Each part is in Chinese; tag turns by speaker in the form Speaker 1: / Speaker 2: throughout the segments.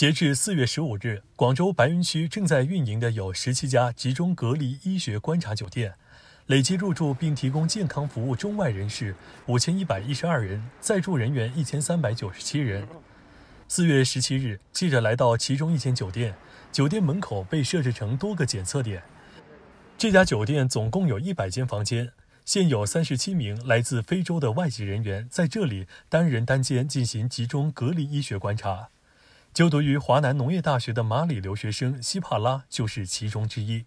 Speaker 1: 截至四月十五日，广州白云区正在运营的有十七家集中隔离医学观察酒店，累计入住并提供健康服务中外人士五千一百一十二人，在住人员一千三百九十七人。四月十七日，记者来到其中一间酒店，酒店门口被设置成多个检测点。这家酒店总共有一百间房间，现有三十七名来自非洲的外籍人员在这里单人单间进行集中隔离医学观察。就读于华南农业大学的马里留学生西帕拉就是其中之一。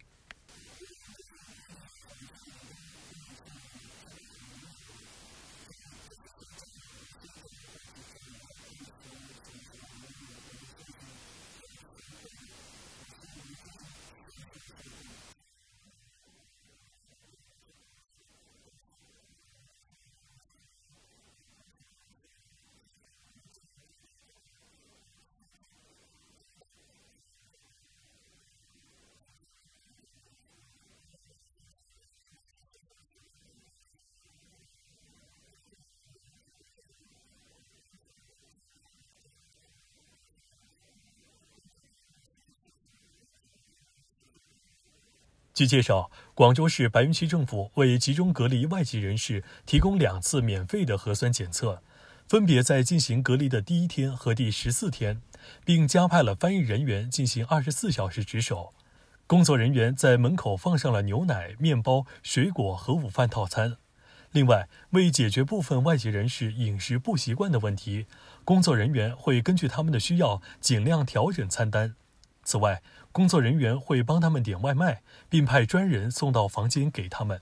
Speaker 1: 据介绍，广州市白云区政府为集中隔离外籍人士提供两次免费的核酸检测，分别在进行隔离的第一天和第十四天，并加派了翻译人员进行二十四小时值守。工作人员在门口放上了牛奶、面包、水果和午饭套餐。另外，为解决部分外籍人士饮食不习惯的问题，工作人员会根据他们的需要尽量调整餐单。此外，工作人员会帮他们点外卖，并派专人送到房间给他们。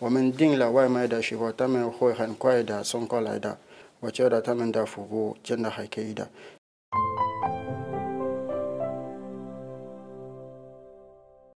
Speaker 2: 我们订了外卖的时候，他们会很快的送过来的。我觉得他们的服务真的还可以的。